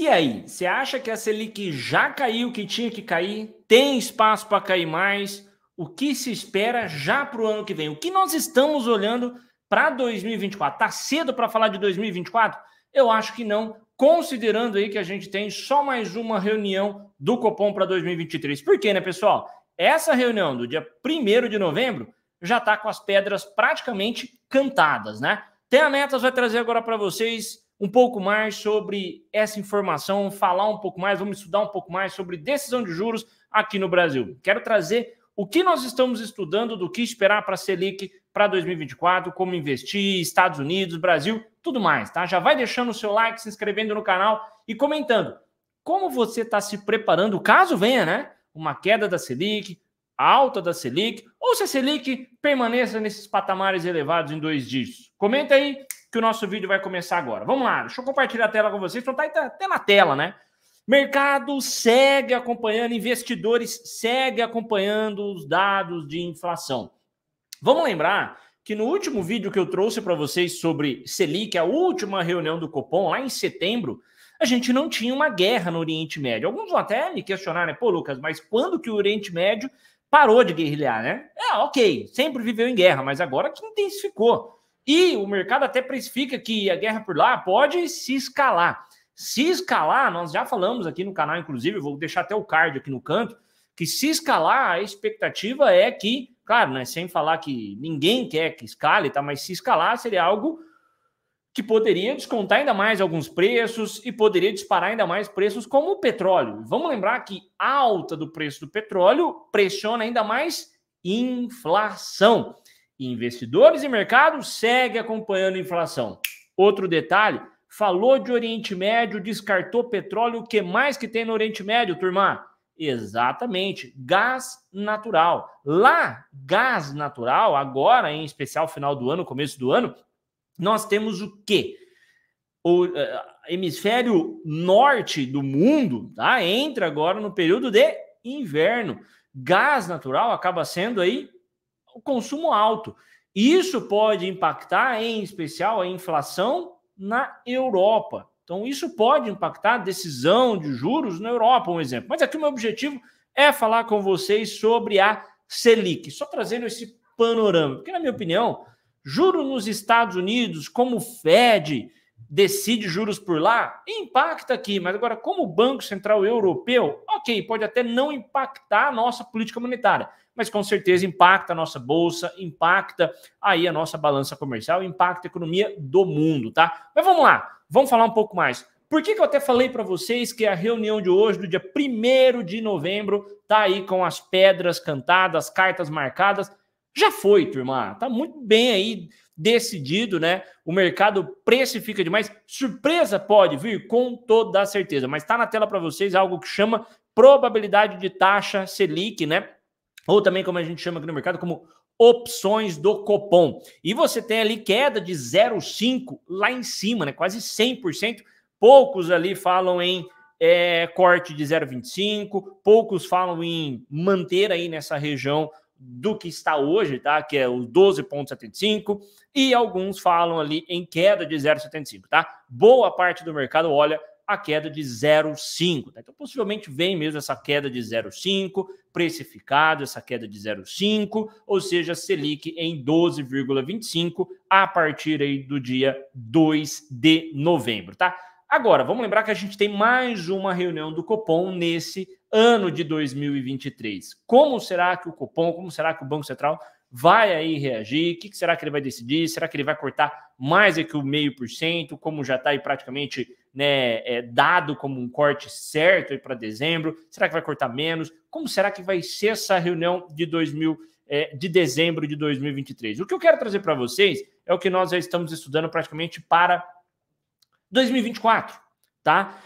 E aí, você acha que a Selic já caiu o que tinha que cair? Tem espaço para cair mais? O que se espera já para o ano que vem? O que nós estamos olhando para 2024? Tá cedo para falar de 2024? Eu acho que não, considerando aí que a gente tem só mais uma reunião do Copom para 2023. Por quê, né, pessoal? Essa reunião do dia 1 de novembro já está com as pedras praticamente cantadas, né? Tem a Metas vai trazer agora para vocês um pouco mais sobre essa informação, falar um pouco mais, vamos estudar um pouco mais sobre decisão de juros aqui no Brasil. Quero trazer o que nós estamos estudando do que esperar para a Selic para 2024, como investir, Estados Unidos, Brasil, tudo mais, tá? Já vai deixando o seu like, se inscrevendo no canal e comentando como você está se preparando, caso venha, né? Uma queda da Selic, alta da Selic, ou se a Selic permaneça nesses patamares elevados em dois dígitos. Comenta aí que o nosso vídeo vai começar agora. Vamos lá, deixa eu compartilhar a tela com vocês, então tá até na tela, né? Mercado segue acompanhando, investidores segue acompanhando os dados de inflação. Vamos lembrar que no último vídeo que eu trouxe para vocês sobre Selic, a última reunião do Copom, lá em setembro, a gente não tinha uma guerra no Oriente Médio. Alguns vão até me questionar, né? Pô, Lucas, mas quando que o Oriente Médio parou de guerrilhar, né? É, ok, sempre viveu em guerra, mas agora que intensificou. E o mercado até precifica que a guerra por lá pode se escalar. Se escalar, nós já falamos aqui no canal, inclusive, vou deixar até o card aqui no canto, que se escalar, a expectativa é que, claro, né, sem falar que ninguém quer que escale, tá? Mas se escalar seria algo que poderia descontar ainda mais alguns preços e poderia disparar ainda mais preços como o petróleo. Vamos lembrar que a alta do preço do petróleo pressiona ainda mais inflação. Investidores e mercado segue acompanhando a inflação. Outro detalhe, falou de Oriente Médio, descartou petróleo, o que mais que tem no Oriente Médio, turma? Exatamente, gás natural. Lá, gás natural, agora em especial final do ano, começo do ano, nós temos o quê? O uh, hemisfério norte do mundo tá? entra agora no período de inverno. Gás natural acaba sendo aí o consumo alto. Isso pode impactar, em especial, a inflação na Europa. Então, isso pode impactar a decisão de juros na Europa, um exemplo. Mas aqui o meu objetivo é falar com vocês sobre a Selic, só trazendo esse panorama, porque, na minha opinião, juro nos Estados Unidos, como o Fed decide juros por lá, impacta aqui, mas agora, como o Banco Central Europeu, ok, pode até não impactar a nossa política monetária, mas com certeza impacta a nossa bolsa, impacta aí a nossa balança comercial, impacta a economia do mundo, tá? Mas vamos lá, vamos falar um pouco mais. Por que, que eu até falei para vocês que a reunião de hoje, do dia 1 de novembro, tá aí com as pedras cantadas, as cartas marcadas? Já foi, turma. Tá muito bem aí decidido, né? O mercado precifica demais. Surpresa pode vir com toda certeza, mas está na tela para vocês algo que chama probabilidade de taxa Selic, né? ou também como a gente chama aqui no mercado, como opções do Copom. E você tem ali queda de 0,5 lá em cima, né? quase 100%. Poucos ali falam em é, corte de 0,25, poucos falam em manter aí nessa região do que está hoje, tá? Que é o 12,75, e alguns falam ali em queda de 0,75, tá? Boa parte do mercado olha a queda de 0,5. Tá? Então, possivelmente vem mesmo essa queda de 0,5, precificado essa queda de 0,5, ou seja, Selic em 12,25 a partir aí do dia 2 de novembro, tá? Agora, vamos lembrar que a gente tem mais uma reunião do Copom nesse ano de 2023. Como será que o Copom, como será que o Banco Central vai aí reagir? O que, será que ele vai decidir? Será que ele vai cortar mais do que o meio por cento, como já está aí praticamente né, é, dado como um corte certo para dezembro? Será que vai cortar menos? Como será que vai ser essa reunião de 2000, é, de dezembro de 2023? O que eu quero trazer para vocês é o que nós já estamos estudando praticamente para 2024, tá?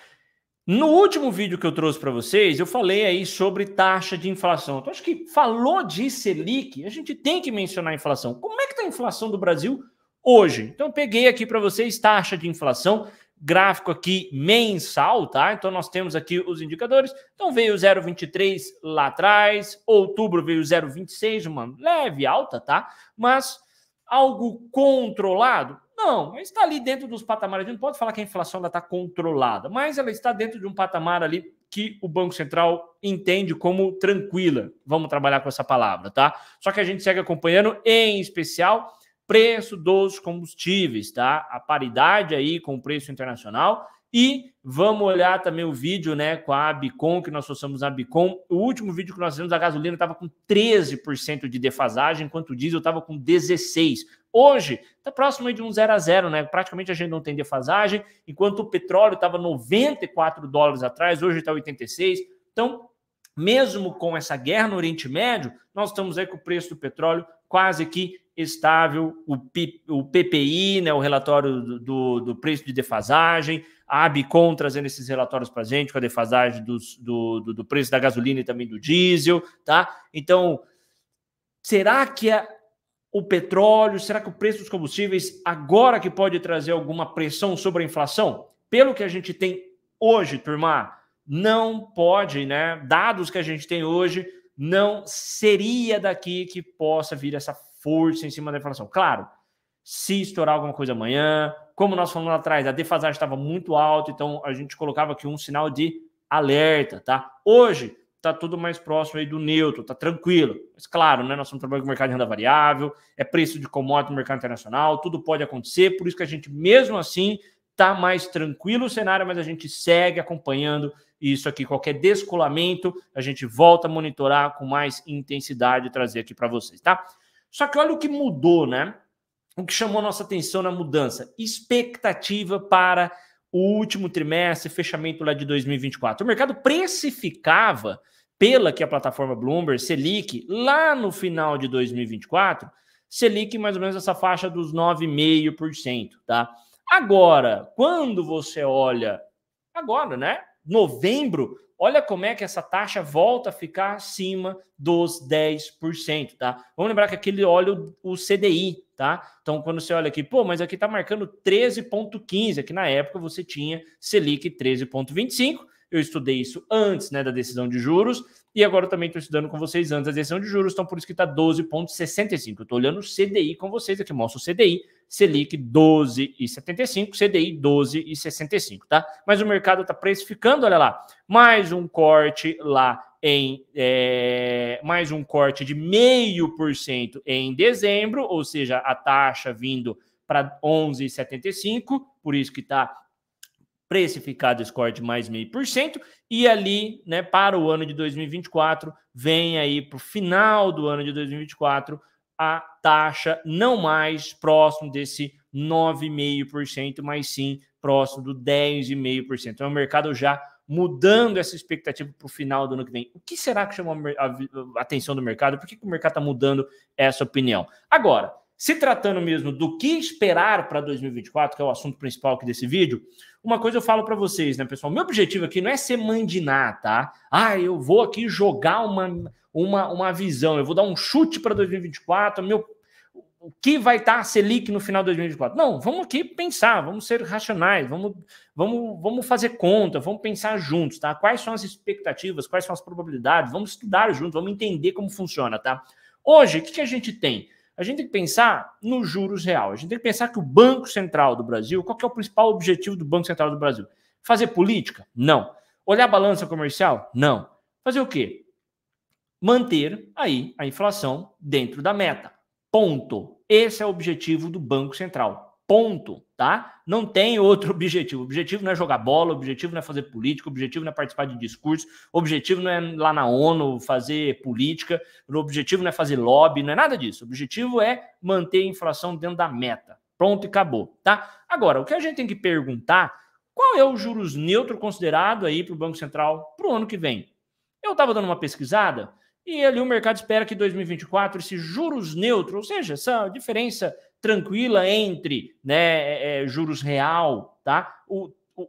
No último vídeo que eu trouxe para vocês, eu falei aí sobre taxa de inflação. Então, acho que falou de Selic, a gente tem que mencionar a inflação. Como é que está a inflação do Brasil hoje? Então, peguei aqui para vocês taxa de inflação, gráfico aqui mensal, tá? Então, nós temos aqui os indicadores. Então, veio 0,23 lá atrás, outubro veio 0,26, uma leve alta, tá? Mas algo controlado? Não, mas está ali dentro dos patamares. A gente não pode falar que a inflação está controlada, mas ela está dentro de um patamar ali que o Banco Central entende como tranquila. Vamos trabalhar com essa palavra, tá? Só que a gente segue acompanhando, em especial, preço dos combustíveis, tá? A paridade aí com o preço internacional. E vamos olhar também o vídeo né, com a Abicom, que nós trouxemos a Abicom. O último vídeo que nós fizemos, a gasolina estava com 13% de defasagem, enquanto o diesel estava com 16%. Hoje está próximo de um 0 a 0, né? Praticamente a gente não tem defasagem. Enquanto o petróleo estava 94 dólares atrás, hoje está 86. Então, mesmo com essa guerra no Oriente Médio, nós estamos aí com o preço do petróleo quase que estável. O, P, o PPI, né, o relatório do, do, do, preço de defasagem, a Abicom trazendo esses relatórios para a gente, com a defasagem dos, do, do, do preço da gasolina e também do diesel, tá? Então, será que a é o petróleo? Será que o preço dos combustíveis agora que pode trazer alguma pressão sobre a inflação? Pelo que a gente tem hoje, turma, não pode, né? Dados que a gente tem hoje, não seria daqui que possa vir essa força em cima da inflação. Claro, se estourar alguma coisa amanhã, como nós falamos lá atrás, a defasagem estava muito alta, então a gente colocava aqui um sinal de alerta, tá? Hoje, está tudo mais próximo aí do neutro, está tranquilo. Mas claro, né, nós estamos trabalhando com o mercado de renda variável, é preço de commodity no mercado internacional, tudo pode acontecer, por isso que a gente, mesmo assim, está mais tranquilo o cenário, mas a gente segue acompanhando isso aqui. Qualquer descolamento, a gente volta a monitorar com mais intensidade e trazer aqui para vocês, tá? Só que olha o que mudou, né? O que chamou a nossa atenção na mudança: expectativa para o último trimestre, fechamento lá de 2024. O mercado precificava pela que a plataforma Bloomberg, Selic, lá no final de 2024, Selic mais ou menos essa faixa dos 9,5%, tá? Agora, quando você olha agora, né? Novembro, olha como é que essa taxa volta a ficar acima dos 10%, tá? Vamos lembrar que aquele olha o CDI, tá? Então, quando você olha aqui, pô, mas aqui tá marcando 13,15, aqui na época você tinha Selic 13,25, eu estudei isso antes né, da decisão de juros, e agora também estou estudando com vocês antes da decisão de juros, então por isso que está 12,65. Eu estou olhando o CDI com vocês, aqui mostra o CDI, Selic 12,75, CDI 12,65, tá? Mas o mercado está precificando, olha lá, mais um corte lá em é, mais um corte de meio por cento em dezembro, ou seja, a taxa vindo para 11,75, por isso que está precificado Score de mais meio por cento e ali, né, para o ano de 2024, vem aí para o final do ano de 2024 a taxa não mais próximo desse 9,5%, mas sim próximo do 10,5%. Então, o mercado já mudando essa expectativa para o final do ano que vem. O que será que chamou a atenção do mercado? Por que, que o mercado está mudando essa opinião? Agora, se tratando mesmo do que esperar para 2024, que é o assunto principal aqui desse vídeo, uma coisa eu falo para vocês, né, pessoal? Meu objetivo aqui não é ser mandinar, tá? Ah, eu vou aqui jogar uma, uma, uma visão, eu vou dar um chute para 2024, meu o que vai estar tá a Selic no final de 2024. Não, vamos aqui pensar, vamos ser racionais, vamos, vamos, vamos fazer conta, vamos pensar juntos, tá? Quais são as expectativas, quais são as probabilidades, vamos estudar juntos, vamos entender como funciona, tá? Hoje, o que, que a gente tem? A gente tem que pensar nos juros real. A gente tem que pensar que o Banco Central do Brasil, qual é o principal objetivo do Banco Central do Brasil? Fazer política? Não. Olhar a balança comercial? Não. Fazer o quê? Manter aí a inflação dentro da meta. Ponto. Esse é o objetivo do Banco Central. Ponto, tá? Não tem outro objetivo. O objetivo não é jogar bola, o objetivo não é fazer política, o objetivo não é participar de discurso, o objetivo não é lá na ONU fazer política, o objetivo não é fazer lobby, não é nada disso. O objetivo é manter a inflação dentro da meta. Pronto e acabou, tá? Agora, o que a gente tem que perguntar, qual é o juros neutro considerado aí para o Banco Central para o ano que vem? Eu estava dando uma pesquisada, e ali o mercado espera que 2024 esse juros neutro, ou seja, essa diferença tranquila entre né, é, é, juros real, tá? O, o,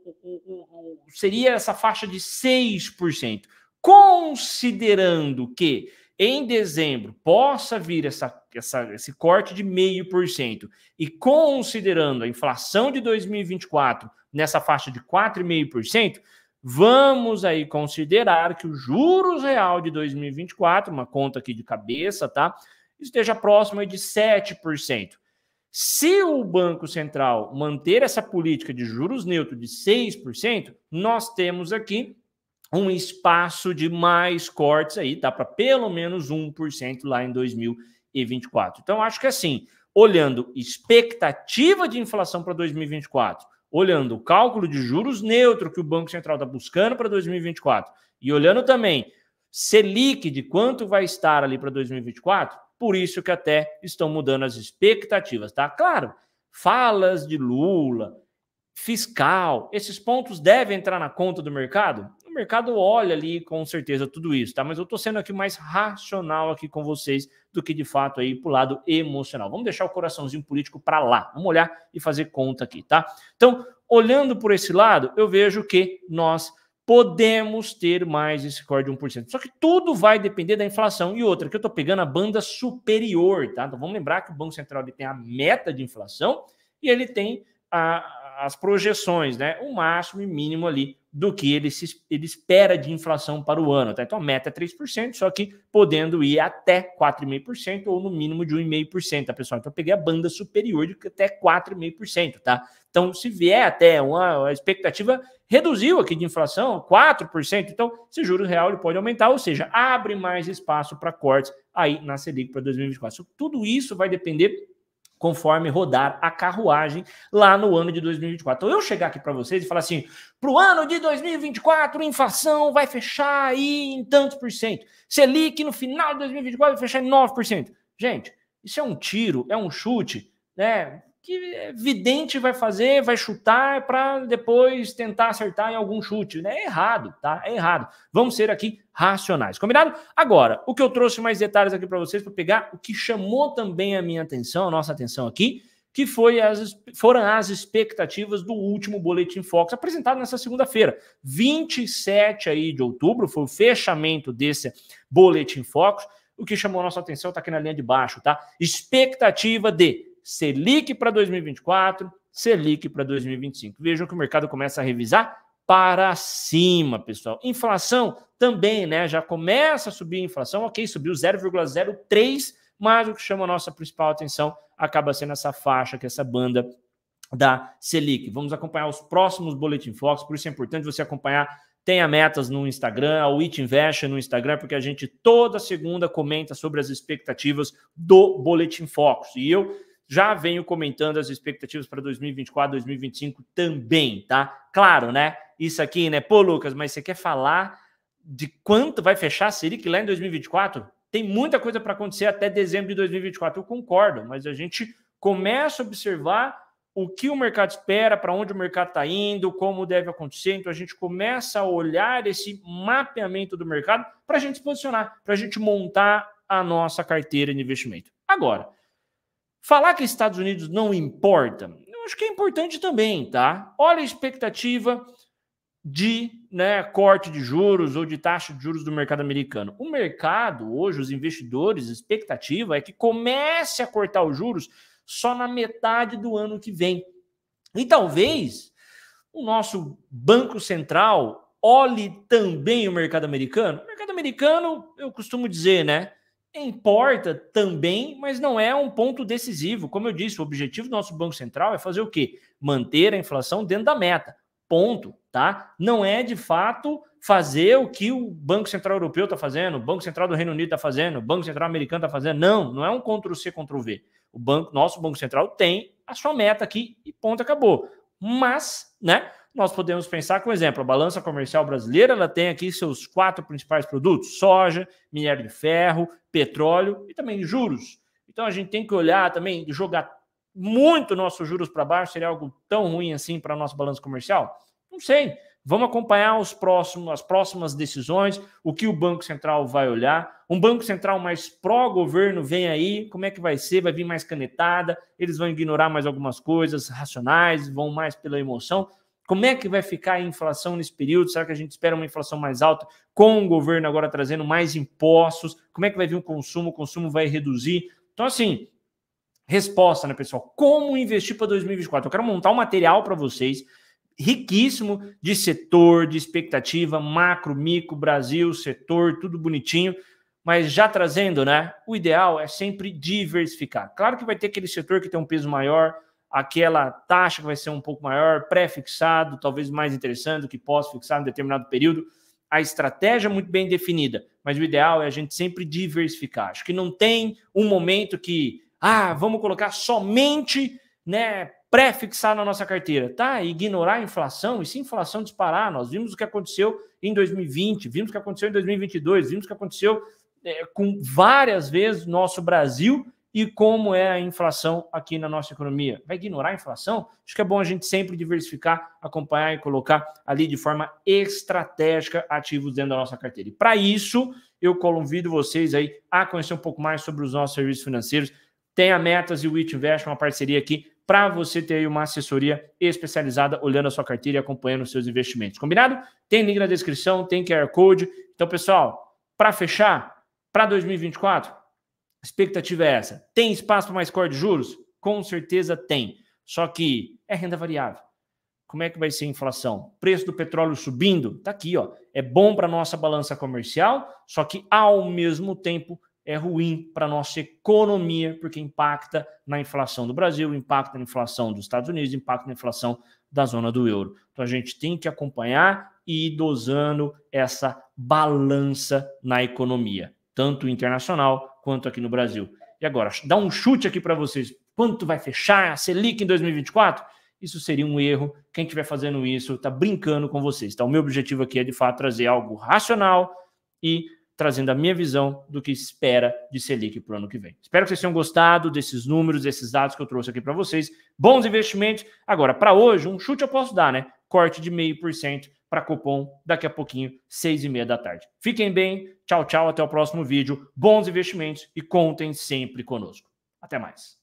o, seria essa faixa de 6%. Considerando que em dezembro possa vir essa, essa, esse corte de 0,5%, e considerando a inflação de 2024 nessa faixa de 4,5%, vamos aí considerar que o juros real de 2024, uma conta aqui de cabeça, tá? Esteja próximo de 7%. Se o Banco Central manter essa política de juros neutro de 6%, nós temos aqui um espaço de mais cortes aí, dá tá? para pelo menos 1% lá em 2024. Então, acho que assim, olhando expectativa de inflação para 2024, olhando o cálculo de juros neutro que o Banco Central está buscando para 2024 e olhando também Selic de quanto vai estar ali para 2024, por isso que até estão mudando as expectativas, tá? Claro, falas de Lula, fiscal, esses pontos devem entrar na conta do mercado? O mercado olha ali com certeza tudo isso, tá? Mas eu tô sendo aqui mais racional aqui com vocês do que de fato aí pro lado emocional. Vamos deixar o coraçãozinho político para lá. Vamos olhar e fazer conta aqui, tá? Então, olhando por esse lado, eu vejo que nós podemos ter mais esse corte de 1%. Só que tudo vai depender da inflação. E outra, que eu estou pegando a banda superior, tá? Então vamos lembrar que o Banco Central ele tem a meta de inflação e ele tem a, as projeções, né? O máximo e mínimo ali do que ele, se, ele espera de inflação para o ano. Tá? Então a meta é 3%, só que podendo ir até 4,5% ou no mínimo de 1,5%, tá, pessoal? Então eu peguei a banda superior de até 4,5%, tá? Então se vier até uma expectativa reduziu aqui de inflação 4%, então se juro real ele pode aumentar, ou seja, abre mais espaço para cortes aí na Selic para 2024. Tudo isso vai depender conforme rodar a carruagem lá no ano de 2024. Então, eu chegar aqui para vocês e falar assim: para o ano de 2024, inflação vai fechar aí em tantos por cento. Selic no final de 2024 vai fechar em 9%. Gente, isso é um tiro, é um chute, né? que é vidente vai fazer, vai chutar para depois tentar acertar em algum chute. Né? É errado, tá? É errado. Vamos ser aqui racionais, combinado? Agora, o que eu trouxe mais detalhes aqui para vocês para pegar o que chamou também a minha atenção, a nossa atenção aqui, que foi as, foram as expectativas do último boletim Fox apresentado nessa segunda-feira, 27 aí de outubro, foi o fechamento desse boletim Fox. O que chamou a nossa atenção está aqui na linha de baixo, tá? Expectativa de Selic para 2024, Selic para 2025. Vejam que o mercado começa a revisar para cima, pessoal. Inflação também, né? Já começa a subir a inflação, ok, subiu 0,03, mas o que chama a nossa principal atenção acaba sendo essa faixa, que é essa banda da Selic. Vamos acompanhar os próximos Boletim Fox, por isso é importante você acompanhar. Tenha metas no Instagram, a It Invest no Instagram, porque a gente toda segunda comenta sobre as expectativas do Boletim Fox. E eu já venho comentando as expectativas para 2024, 2025 também, tá? Claro, né? Isso aqui, né? Pô, Lucas, mas você quer falar de quanto vai fechar a Selic lá em 2024? Tem muita coisa para acontecer até dezembro de 2024. Eu concordo, mas a gente começa a observar o que o mercado espera, para onde o mercado está indo, como deve acontecer. Então a gente começa a olhar esse mapeamento do mercado para a gente se posicionar, para a gente montar a nossa carteira de investimento. Agora, Falar que Estados Unidos não importa, eu acho que é importante também, tá? Olha a expectativa de né, corte de juros ou de taxa de juros do mercado americano. O mercado, hoje, os investidores, a expectativa é que comece a cortar os juros só na metade do ano que vem. E talvez o nosso Banco Central olhe também o mercado americano. O mercado americano, eu costumo dizer, né? importa também, mas não é um ponto decisivo. Como eu disse, o objetivo do nosso Banco Central é fazer o quê? Manter a inflação dentro da meta. Ponto, tá? Não é de fato fazer o que o Banco Central Europeu está fazendo, o Banco Central do Reino Unido está fazendo, o Banco Central Americano está fazendo. Não, não é um Ctrl C, Ctrl V. O banco, nosso Banco Central tem a sua meta aqui e ponto, acabou. Mas, né, nós podemos pensar, por exemplo, a balança comercial brasileira ela tem aqui seus quatro principais produtos: soja, minério de ferro, petróleo e também juros. Então a gente tem que olhar também, jogar muito nossos juros para baixo, seria algo tão ruim assim para a nossa balança comercial? Não sei. Vamos acompanhar os próximos, as próximas decisões, o que o Banco Central vai olhar. Um Banco Central mais pró-governo vem aí, como é que vai ser? Vai vir mais canetada, eles vão ignorar mais algumas coisas racionais, vão mais pela emoção. Como é que vai ficar a inflação nesse período? Será que a gente espera uma inflação mais alta com o governo agora trazendo mais impostos? Como é que vai vir o consumo? O consumo vai reduzir? Então, assim, resposta, né, pessoal? Como investir para 2024? Eu quero montar um material para vocês riquíssimo de setor, de expectativa, macro, micro, Brasil, setor, tudo bonitinho. Mas já trazendo, né? O ideal é sempre diversificar. Claro que vai ter aquele setor que tem um peso maior, aquela taxa que vai ser um pouco maior, pré-fixado, talvez mais interessante do que pós-fixado em determinado período. A estratégia é muito bem definida, mas o ideal é a gente sempre diversificar. Acho que não tem um momento que, ah, vamos colocar somente né, pré-fixar na nossa carteira, tá? Ignorar a inflação e se a inflação disparar, nós vimos o que aconteceu em 2020, vimos o que aconteceu em 2022, vimos o que aconteceu é, com várias vezes nosso Brasil e como é a inflação aqui na nossa economia. Vai ignorar a inflação? Acho que é bom a gente sempre diversificar, acompanhar e colocar ali de forma estratégica ativos dentro da nossa carteira. E para isso, eu convido vocês aí a conhecer um pouco mais sobre os nossos serviços financeiros. Tem a Metas e o It Invest, uma parceria aqui para você ter aí uma assessoria especializada olhando a sua carteira e acompanhando os seus investimentos. Combinado? Tem link na descrição, tem QR Code. Então, pessoal, para fechar, para 2024, a expectativa é essa. Tem espaço para mais corte de juros? Com certeza tem. Só que é renda variável. Como é que vai ser a inflação? Preço do petróleo subindo? Está aqui, ó. É bom para nossa balança comercial, só que ao mesmo tempo é ruim para nossa economia, porque impacta na inflação do Brasil, impacta na inflação dos Estados Unidos, impacta na inflação da zona do euro. Então a gente tem que acompanhar e ir dosando essa balança na economia, tanto internacional quanto aqui no Brasil. E agora, dá um chute aqui para vocês. Quanto vai fechar a Selic em 2024? Isso seria um erro. Quem estiver fazendo isso está brincando com vocês. Então, o meu objetivo aqui é, de fato, trazer algo racional e trazendo a minha visão do que espera de Selic para o ano que vem. Espero que vocês tenham gostado desses números, desses dados que eu trouxe aqui para vocês. Bons investimentos. Agora, para hoje, um chute eu posso dar, né? Corte de meio por cento para Copom daqui a pouquinho, seis e meia da tarde. Fiquem bem, tchau, tchau, até o próximo vídeo. Bons investimentos e contem sempre conosco. Até mais.